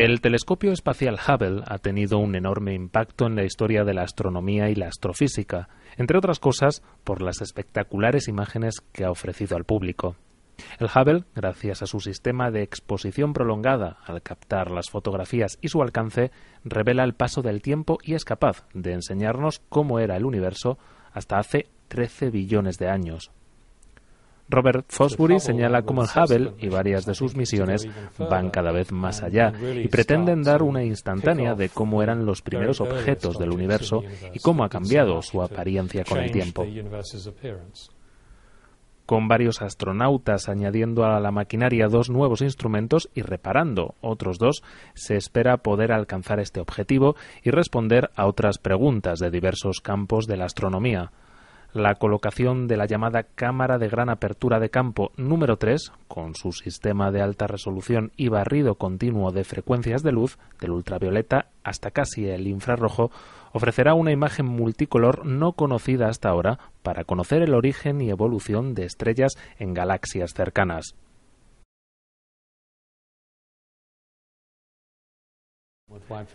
El telescopio espacial Hubble ha tenido un enorme impacto en la historia de la astronomía y la astrofísica, entre otras cosas por las espectaculares imágenes que ha ofrecido al público. El Hubble, gracias a su sistema de exposición prolongada al captar las fotografías y su alcance, revela el paso del tiempo y es capaz de enseñarnos cómo era el universo hasta hace 13 billones de años. Robert Fosbury señala cómo el Hubble y varias de sus misiones van cada vez más allá y pretenden dar una instantánea de cómo eran los primeros objetos del universo y cómo ha cambiado su apariencia con el tiempo con varios astronautas añadiendo a la maquinaria dos nuevos instrumentos y reparando otros dos, se espera poder alcanzar este objetivo y responder a otras preguntas de diversos campos de la astronomía la colocación de la llamada cámara de gran apertura de campo número 3, con su sistema de alta resolución y barrido continuo de frecuencias de luz, del ultravioleta hasta casi el infrarrojo, ofrecerá una imagen multicolor no conocida hasta ahora para conocer el origen y evolución de estrellas en galaxias cercanas.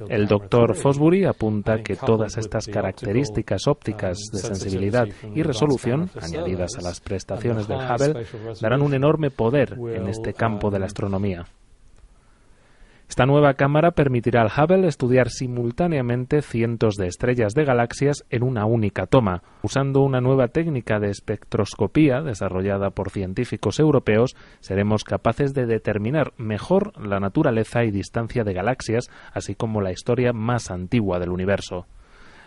El doctor Fosbury apunta que todas estas características um, ópticas de sensibilidad y resolución, añadidas a las prestaciones del Hubble, darán un enorme poder en este campo de la um, astronomía. Esta nueva cámara permitirá al Hubble estudiar simultáneamente cientos de estrellas de galaxias en una única toma, usando una nueva técnica de espectroscopía desarrollada por científicos europeos, seremos capaces de determinar mejor la naturaleza y distancia de galaxias, así como la historia más antigua del universo.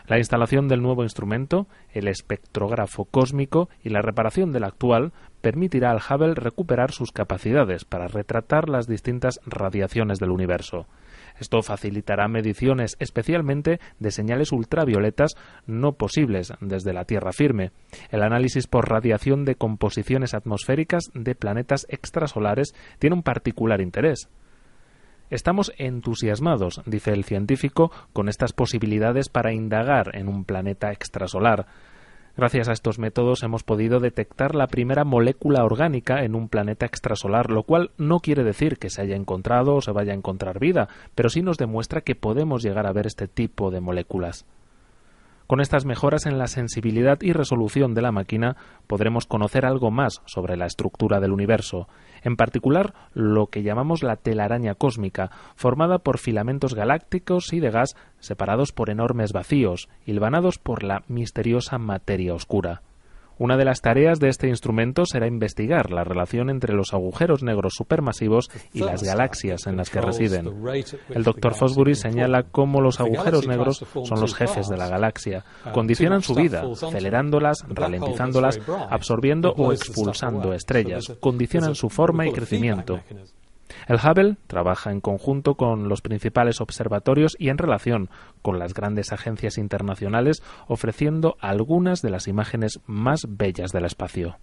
La instalación del nuevo instrumento, el espectrógrafo cósmico y la reparación del actual permitirá al Hubble recuperar sus capacidades para retratar las distintas radiaciones del universo. Esto facilitará mediciones especialmente de señales ultravioletas no posibles desde la Tierra firme, el análisis por radiación de composiciones atmosféricas de planetas extrasolares tiene un particular interés. Estamos entusiasmados, dice el científico, con estas posibilidades para indagar en un planeta extrasolar. Gracias a estos métodos hemos podido detectar la primera molécula orgánica en un planeta extrasolar, lo cual no quiere decir que se haya encontrado o se vaya a encontrar vida, pero sí nos demuestra que podemos llegar a ver este tipo de moléculas. Con estas mejoras en la sensibilidad y resolución de la máquina podremos conocer algo más sobre la estructura del universo, en particular lo que llamamos la telaraña cósmica, formada por filamentos galácticos y de gas separados por enormes vacíos, hilvanados por la misteriosa materia oscura. Una de las tareas de este instrumento será investigar la relación entre los agujeros negros supermasivos y las galaxias en las que residen. El doctor Fosbury señala cómo los agujeros negros son los jefes de la galaxia, uh, condicionan su vida, acelerándolas, ralentizándolas, absorbiendo o expulsando estrellas, condicionan su forma y crecimiento. El Hubble trabaja en conjunto con los principales observatorios y en relación con las grandes agencias internacionales ofreciendo algunas de las imágenes más bellas del espacio.